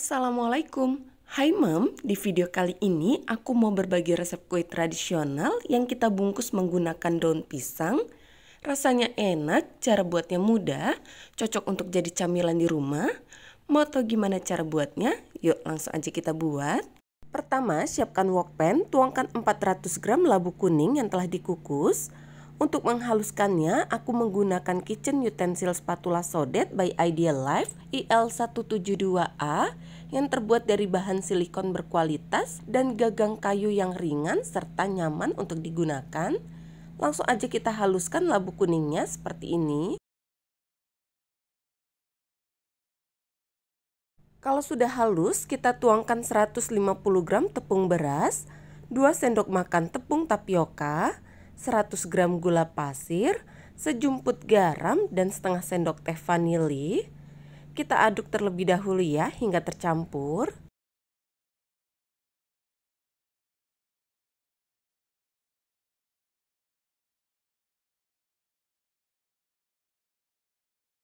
Assalamualaikum. Hai Mom, di video kali ini aku mau berbagi resep kue tradisional yang kita bungkus menggunakan daun pisang. Rasanya enak, cara buatnya mudah, cocok untuk jadi camilan di rumah. Mau tau gimana cara buatnya? Yuk langsung aja kita buat. Pertama, siapkan wok pan, tuangkan 400 gram labu kuning yang telah dikukus. Untuk menghaluskannya, aku menggunakan kitchen utensil spatula sodet by Ideal Life IL172A yang terbuat dari bahan silikon berkualitas dan gagang kayu yang ringan serta nyaman untuk digunakan. Langsung aja kita haluskan labu kuningnya seperti ini. Kalau sudah halus, kita tuangkan 150 gram tepung beras, 2 sendok makan tepung tapioka, 100 gram gula pasir, sejumput garam dan setengah sendok teh vanili, kita aduk terlebih dahulu ya hingga tercampur.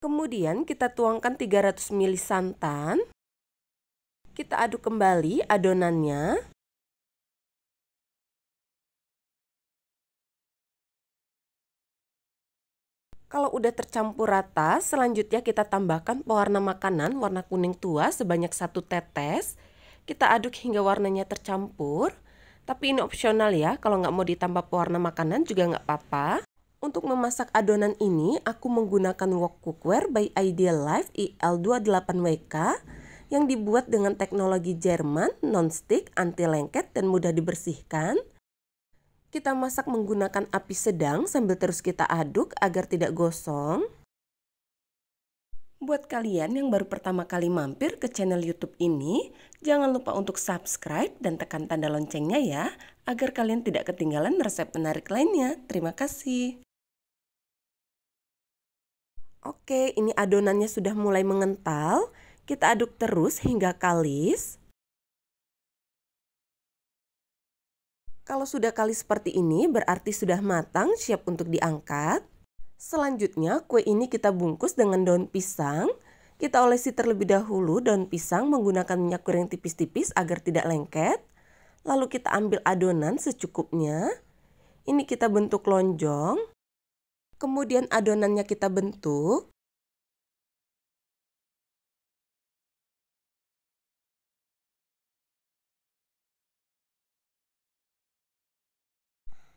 Kemudian kita tuangkan 300 ml santan. Kita aduk kembali adonannya. kalau udah tercampur rata, selanjutnya kita tambahkan pewarna makanan warna kuning tua sebanyak satu tetes. Kita aduk hingga warnanya tercampur. Tapi ini opsional ya, kalau nggak mau ditambah pewarna makanan juga nggak apa-apa. Untuk memasak adonan ini, aku menggunakan wok cookware by Ideal Life IL28WK yang dibuat dengan teknologi Jerman, non-stick, anti lengket, dan mudah dibersihkan. Kita masak menggunakan api sedang sambil terus kita aduk agar tidak gosong. Buat kalian yang baru pertama kali mampir ke channel YouTube ini, jangan lupa untuk subscribe dan tekan tanda loncengnya ya, agar kalian tidak ketinggalan resep menarik lainnya. Terima kasih. Oke, ini adonannya sudah mulai mengental. Kita aduk terus hingga kalis. Kalau sudah kali seperti ini berarti sudah matang siap untuk diangkat. Selanjutnya kue ini kita bungkus dengan daun pisang. Kita olesi terlebih dahulu daun pisang menggunakan minyak goreng tipis-tipis agar tidak lengket. Lalu kita ambil adonan secukupnya. Ini kita bentuk lonjong. Kemudian adonannya kita bentuk.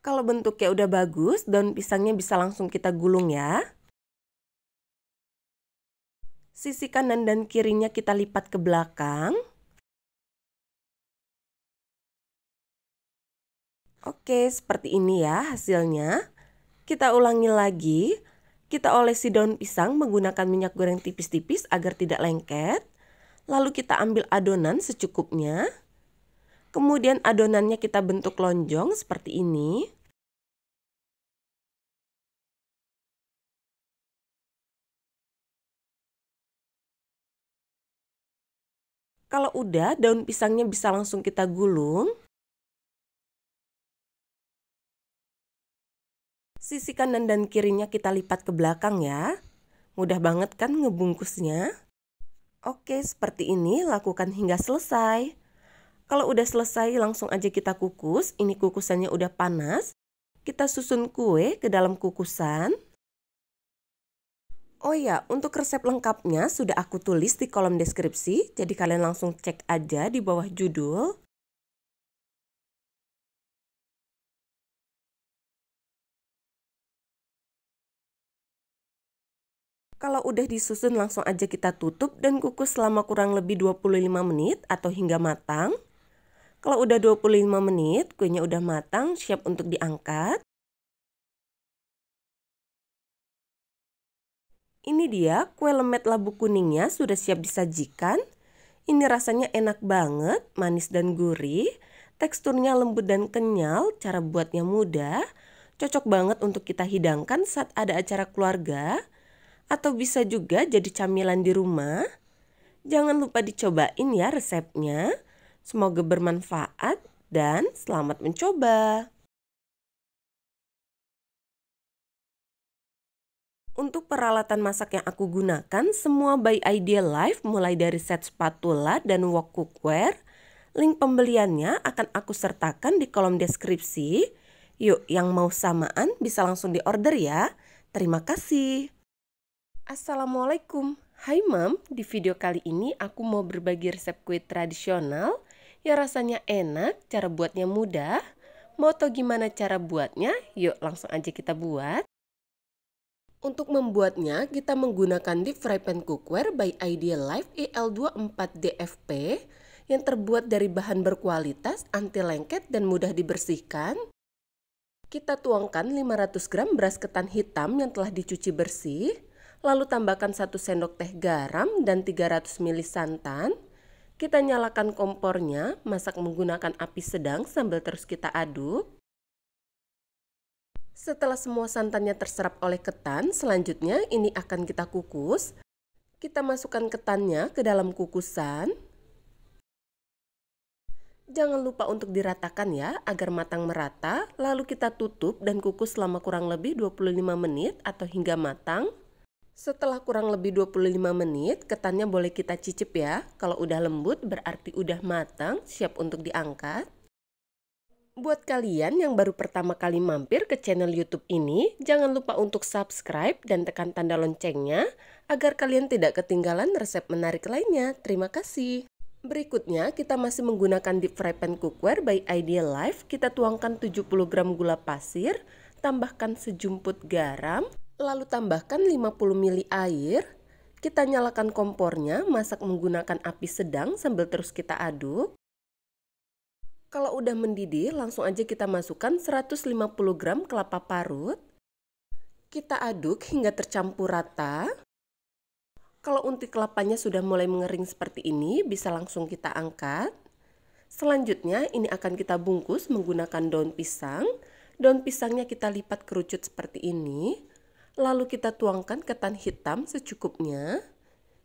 kalau bentuknya udah bagus, daun pisangnya bisa langsung kita gulung ya. Sisi kanan dan kirinya kita lipat ke belakang. Oke, seperti ini ya hasilnya. Kita ulangi lagi. Kita olesi daun pisang menggunakan minyak goreng tipis-tipis agar tidak lengket. Lalu kita ambil adonan secukupnya. Kemudian adonannya kita bentuk lonjong seperti ini. Kalau udah, daun pisangnya bisa langsung kita gulung. Sisi kanan dan kirinya kita lipat ke belakang ya. Mudah banget kan ngebungkusnya? Oke, seperti ini lakukan hingga selesai. Kalau udah selesai, langsung aja kita kukus. Ini kukusannya udah panas. Kita susun kue ke dalam kukusan. Oh ya, untuk resep lengkapnya sudah aku tulis di kolom deskripsi, jadi kalian langsung cek aja di bawah judul. Kalau udah disusun langsung aja kita tutup dan kukus selama kurang lebih 25 menit atau hingga matang. Kalau udah 25 menit, kuenya udah matang, siap untuk diangkat. Ini dia kue lemet labu kuningnya sudah siap disajikan. Ini rasanya enak banget, manis dan gurih. Teksturnya lembut dan kenyal, cara buatnya mudah. Cocok banget untuk kita hidangkan saat ada acara keluarga. Atau bisa juga jadi camilan di rumah. Jangan lupa dicobain ya resepnya. Semoga bermanfaat dan selamat mencoba. Untuk peralatan masak yang aku gunakan, semua by Ideal Life mulai dari set spatula dan wok cookware. Link pembeliannya akan aku sertakan di kolom deskripsi. Yuk, yang mau samaan bisa langsung diorder ya. Terima kasih. Assalamualaikum. Hai Mam, di video kali ini aku mau berbagi resep kue tradisional yang rasanya enak, cara buatnya mudah. Mau tau gimana cara buatnya? Yuk langsung aja kita buat. Untuk membuatnya, kita menggunakan deep fry pan cookware by Ideal Life EL24DFP yang terbuat dari bahan berkualitas, anti lengket, dan mudah dibersihkan. Kita tuangkan 500 gram beras ketan hitam yang telah dicuci bersih, lalu tambahkan 1 sendok teh garam dan 300 ml santan. Kita nyalakan kompornya, masak menggunakan api sedang sambil terus kita aduk. Setelah semua santannya terserap oleh ketan, selanjutnya ini akan kita kukus. Kita masukkan ketannya ke dalam kukusan. Jangan lupa untuk diratakan ya agar matang merata, lalu kita tutup dan kukus selama kurang lebih 25 menit atau hingga matang. Setelah kurang lebih 25 menit, ketannya boleh kita cicip ya. Kalau udah lembut berarti udah matang, siap untuk diangkat. Buat kalian yang baru pertama kali mampir ke channel YouTube ini, jangan lupa untuk subscribe dan tekan tanda loncengnya agar kalian tidak ketinggalan resep menarik lainnya. Terima kasih. Berikutnya, kita masih menggunakan deep fry pan cookware by Ideal Life. Kita tuangkan 70 gram gula pasir, tambahkan sejumput garam, lalu tambahkan 50 ml air. Kita nyalakan kompornya, masak menggunakan api sedang sambil terus kita aduk. Kalau udah mendidih, langsung aja kita masukkan 150 gram kelapa parut. Kita aduk hingga tercampur rata. Kalau unti kelapanya sudah mulai mengering seperti ini, bisa langsung kita angkat. Selanjutnya, ini akan kita bungkus menggunakan daun pisang. Daun pisangnya kita lipat kerucut seperti ini. Lalu kita tuangkan ketan hitam secukupnya.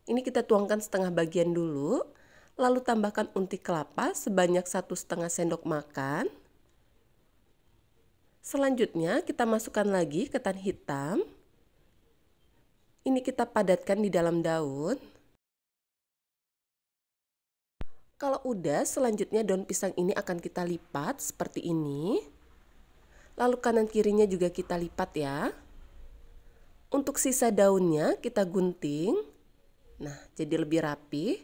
Ini kita tuangkan setengah bagian dulu lalu tambahkan unti kelapa sebanyak satu setengah sendok makan. Selanjutnya kita masukkan lagi ketan hitam. Ini kita padatkan di dalam daun. Kalau udah, selanjutnya daun pisang ini akan kita lipat seperti ini. Lalu kanan kirinya juga kita lipat ya. Untuk sisa daunnya kita gunting. Nah, jadi lebih rapi.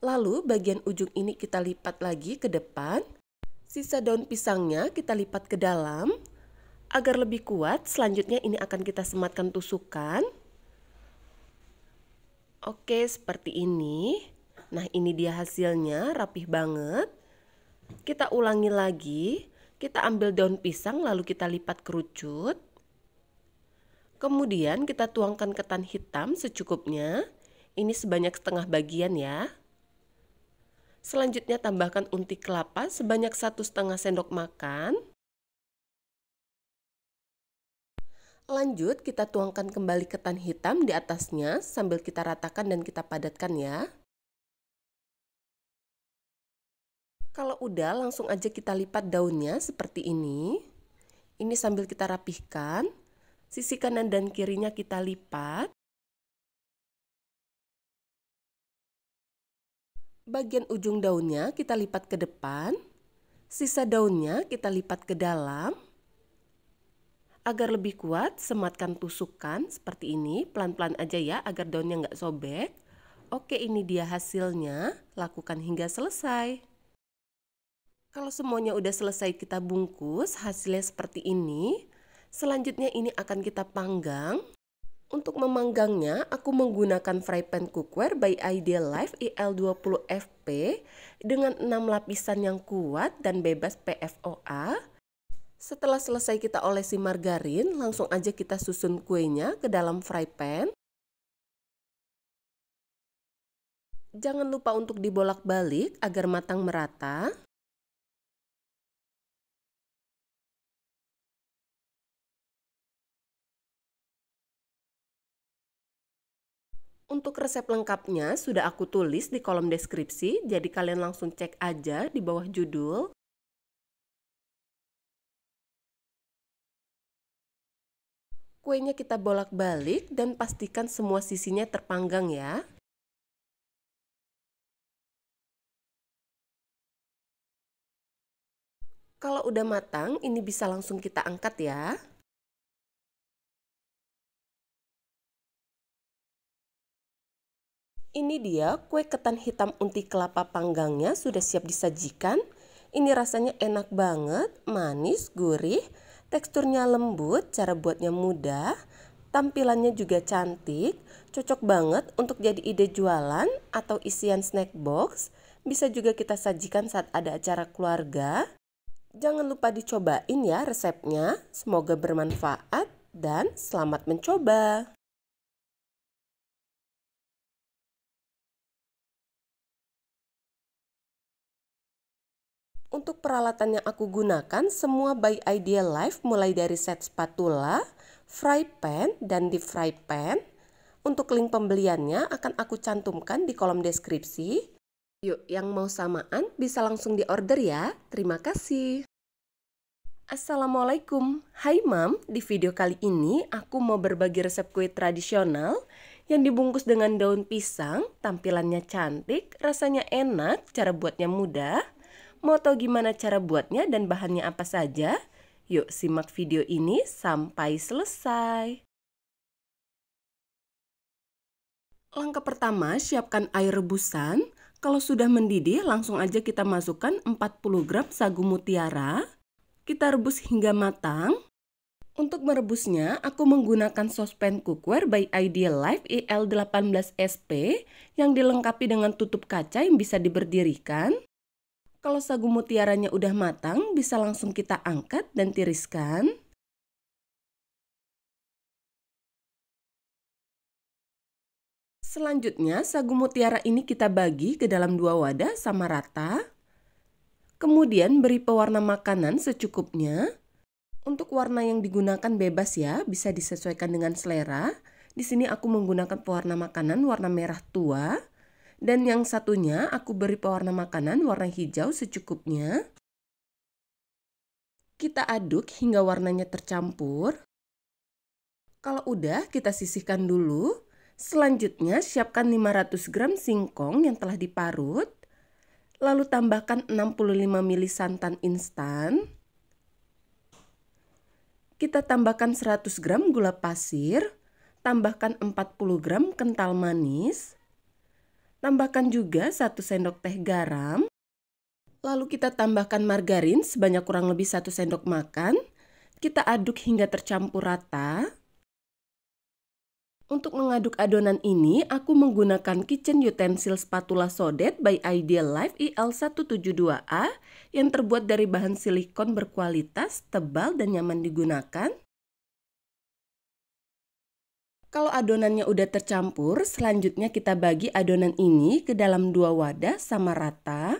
Lalu bagian ujung ini kita lipat lagi ke depan. Sisa daun pisangnya kita lipat ke dalam. Agar lebih kuat, selanjutnya ini akan kita sematkan tusukan. Oke, seperti ini. Nah, ini dia hasilnya, rapih banget. Kita ulangi lagi. Kita ambil daun pisang lalu kita lipat kerucut. Kemudian kita tuangkan ketan hitam secukupnya. Ini sebanyak setengah bagian ya. Selanjutnya tambahkan unti kelapa sebanyak satu setengah sendok makan. Lanjut, kita tuangkan kembali ketan hitam di atasnya sambil kita ratakan dan kita padatkan ya. Kalau udah, langsung aja kita lipat daunnya seperti ini. Ini sambil kita rapihkan. Sisi kanan dan kirinya kita lipat. Bagian ujung daunnya kita lipat ke depan, sisa daunnya kita lipat ke dalam. Agar lebih kuat, sematkan tusukan seperti ini, pelan-pelan aja ya agar daunnya nggak sobek. Oke, ini dia hasilnya. Lakukan hingga selesai. Kalau semuanya udah selesai kita bungkus, hasilnya seperti ini. Selanjutnya ini akan kita panggang untuk memanggangnya, aku menggunakan fry pan cookware by Ideal Life IL20FP dengan 6 lapisan yang kuat dan bebas PFOA. Setelah selesai kita olesi margarin, langsung aja kita susun kuenya ke dalam fry pan. Jangan lupa untuk dibolak-balik agar matang merata. Untuk resep lengkapnya sudah aku tulis di kolom deskripsi, jadi kalian langsung cek aja di bawah judul. Kuenya kita bolak-balik dan pastikan semua sisinya terpanggang ya. Kalau udah matang, ini bisa langsung kita angkat ya. Ini dia kue ketan hitam unti kelapa panggangnya sudah siap disajikan. Ini rasanya enak banget, manis, gurih, teksturnya lembut, cara buatnya mudah, tampilannya juga cantik, cocok banget untuk jadi ide jualan atau isian snack box. Bisa juga kita sajikan saat ada acara keluarga. Jangan lupa dicobain ya resepnya, semoga bermanfaat dan selamat mencoba. Untuk peralatan yang aku gunakan, semua by Ideal Life mulai dari set spatula, fry pan, dan deep fry pan. Untuk link pembeliannya akan aku cantumkan di kolom deskripsi. Yuk, yang mau samaan bisa langsung di order ya. Terima kasih. Assalamualaikum. Hai Mam, di video kali ini aku mau berbagi resep kue tradisional yang dibungkus dengan daun pisang, tampilannya cantik, rasanya enak, cara buatnya mudah. Mau tahu gimana cara buatnya dan bahannya apa saja? Yuk simak video ini sampai selesai. Langkah pertama, siapkan air rebusan. Kalau sudah mendidih, langsung aja kita masukkan 40 gram sagu mutiara. Kita rebus hingga matang. Untuk merebusnya, aku menggunakan sospen cookware by Ideal Life EL18SP yang dilengkapi dengan tutup kaca yang bisa diberdirikan. Kalau sagu mutiaranya udah matang, bisa langsung kita angkat dan tiriskan. Selanjutnya, sagu mutiara ini kita bagi ke dalam dua wadah sama rata. Kemudian beri pewarna makanan secukupnya. Untuk warna yang digunakan bebas ya, bisa disesuaikan dengan selera. Di sini aku menggunakan pewarna makanan warna merah tua. Dan yang satunya aku beri pewarna makanan warna hijau secukupnya. Kita aduk hingga warnanya tercampur. Kalau udah, kita sisihkan dulu. Selanjutnya, siapkan 500 gram singkong yang telah diparut. Lalu tambahkan 65 ml santan instan. Kita tambahkan 100 gram gula pasir. Tambahkan 40 gram kental manis. Tambahkan juga 1 sendok teh garam. Lalu kita tambahkan margarin sebanyak kurang lebih 1 sendok makan. Kita aduk hingga tercampur rata. Untuk mengaduk adonan ini, aku menggunakan kitchen utensil spatula sodet by Ideal Life IL172A yang terbuat dari bahan silikon berkualitas, tebal, dan nyaman digunakan. Kalau adonannya udah tercampur, selanjutnya kita bagi adonan ini ke dalam dua wadah sama rata.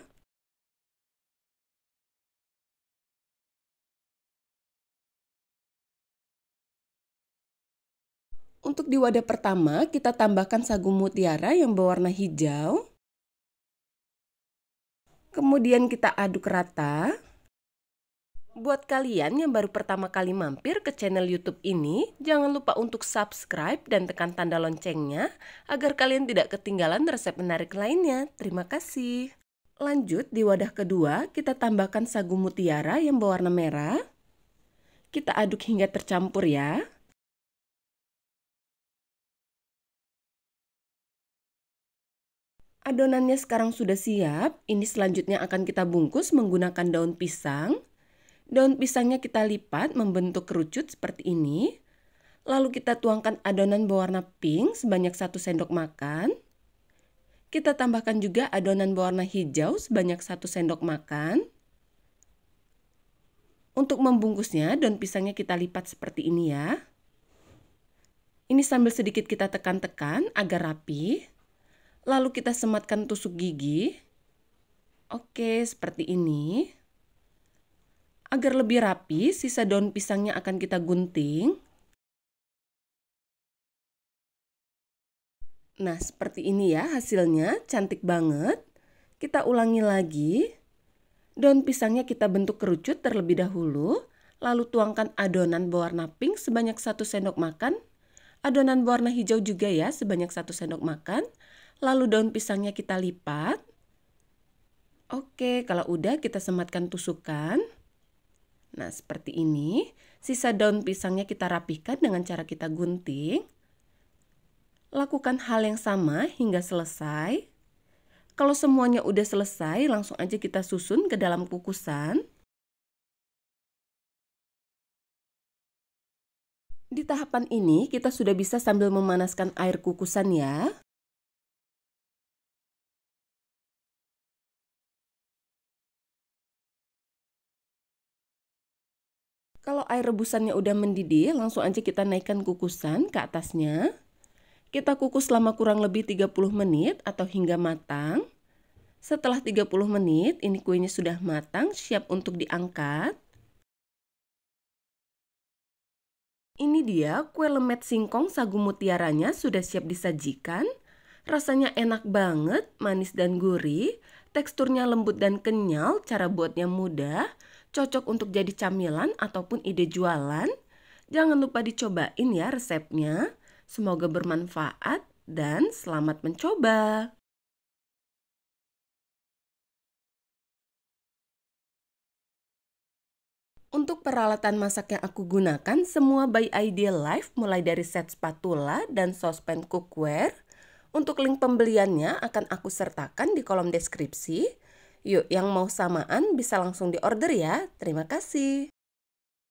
Untuk di wadah pertama, kita tambahkan sagu mutiara yang berwarna hijau. Kemudian kita aduk rata. Buat kalian yang baru pertama kali mampir ke channel YouTube ini, jangan lupa untuk subscribe dan tekan tanda loncengnya agar kalian tidak ketinggalan resep menarik lainnya. Terima kasih. Lanjut di wadah kedua, kita tambahkan sagu mutiara yang berwarna merah. Kita aduk hingga tercampur ya. Adonannya sekarang sudah siap. Ini selanjutnya akan kita bungkus menggunakan daun pisang. Daun pisangnya kita lipat membentuk kerucut seperti ini. Lalu kita tuangkan adonan berwarna pink sebanyak 1 sendok makan. Kita tambahkan juga adonan berwarna hijau sebanyak 1 sendok makan. Untuk membungkusnya, daun pisangnya kita lipat seperti ini ya. Ini sambil sedikit kita tekan-tekan agar rapi. Lalu kita sematkan tusuk gigi. Oke, seperti ini. Agar lebih rapi, sisa daun pisangnya akan kita gunting. Nah, seperti ini ya hasilnya, cantik banget. Kita ulangi lagi. Daun pisangnya kita bentuk kerucut terlebih dahulu, lalu tuangkan adonan berwarna pink sebanyak 1 sendok makan, adonan berwarna hijau juga ya sebanyak 1 sendok makan, lalu daun pisangnya kita lipat. Oke, kalau udah kita sematkan tusukan. Nah, seperti ini. Sisa daun pisangnya kita rapikan dengan cara kita gunting. Lakukan hal yang sama hingga selesai. Kalau semuanya udah selesai, langsung aja kita susun ke dalam kukusan. Di tahapan ini, kita sudah bisa sambil memanaskan air kukusan ya. Kalau air rebusannya udah mendidih, langsung aja kita naikkan kukusan ke atasnya. Kita kukus selama kurang lebih 30 menit atau hingga matang. Setelah 30 menit, ini kuenya sudah matang, siap untuk diangkat. Ini dia kue lemet singkong sagu mutiaranya sudah siap disajikan. Rasanya enak banget, manis dan gurih, teksturnya lembut dan kenyal, cara buatnya mudah, cocok untuk jadi camilan ataupun ide jualan. Jangan lupa dicobain ya resepnya. Semoga bermanfaat dan selamat mencoba. Untuk peralatan masak yang aku gunakan, semua by Ideal Life mulai dari set spatula dan saucepan cookware. Untuk link pembeliannya akan aku sertakan di kolom deskripsi. Yuk, yang mau samaan bisa langsung diorder ya. Terima kasih.